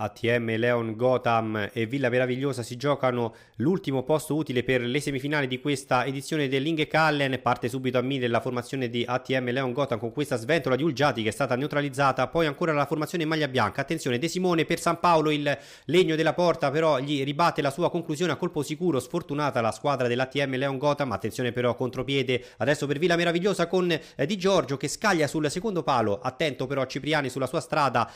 ATM Leon Gotham e Villa Meravigliosa si giocano l'ultimo posto utile per le semifinali di questa edizione dell'Inghe Callen. Parte subito a mille la formazione di ATM Leon Gotham con questa sventola di Ulgiati che è stata neutralizzata. Poi ancora la formazione in maglia bianca. Attenzione De Simone per San Paolo, il legno della porta però gli ribatte la sua conclusione a colpo sicuro. Sfortunata la squadra dell'ATM Leon Gotham. Attenzione però contropiede adesso per Villa Meravigliosa con eh, Di Giorgio che scaglia sul secondo palo. Attento però Cipriani sulla sua strada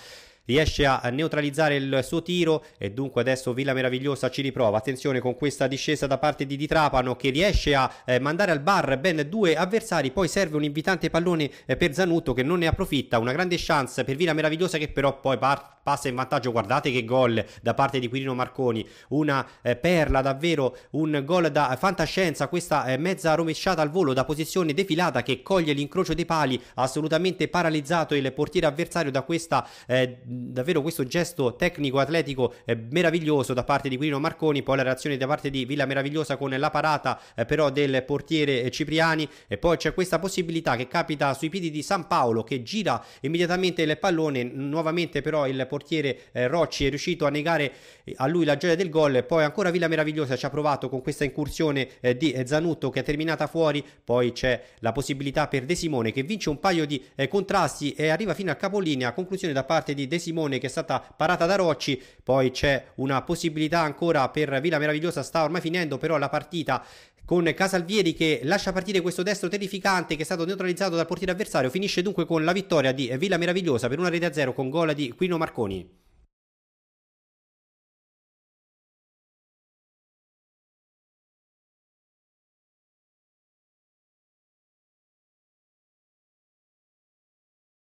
riesce a neutralizzare il suo tiro e dunque adesso Villa Meravigliosa ci riprova. Attenzione con questa discesa da parte di Di Trapano che riesce a eh, mandare al bar ben due avversari, poi serve un invitante pallone eh, per Zanutto che non ne approfitta, una grande chance per Villa Meravigliosa che però poi parte passa in vantaggio, guardate che gol da parte di Quirino Marconi, una eh, perla davvero, un gol da fantascienza, questa eh, mezza rovesciata al volo da posizione defilata che coglie l'incrocio dei pali, assolutamente paralizzato il portiere avversario da questa, eh, davvero questo gesto tecnico atletico eh, meraviglioso da parte di Quirino Marconi, poi la reazione da parte di Villa Meravigliosa con la parata eh, però del portiere eh, Cipriani e poi c'è questa possibilità che capita sui piedi di San Paolo che gira immediatamente il pallone, nuovamente però il portiere portiere eh, Rocci è riuscito a negare eh, a lui la gioia del gol, poi ancora Villa Meravigliosa ci ha provato con questa incursione eh, di eh, Zanutto che è terminata fuori, poi c'è la possibilità per De Simone che vince un paio di eh, contrasti e arriva fino a capolinea, conclusione da parte di De Simone che è stata parata da Rocci, poi c'è una possibilità ancora per Villa Meravigliosa, sta ormai finendo però la partita con Casalvieri che lascia partire questo destro terrificante che è stato neutralizzato dal portiere avversario. Finisce dunque con la vittoria di Villa Meravigliosa per una rete a zero con gola di Quino Marconi.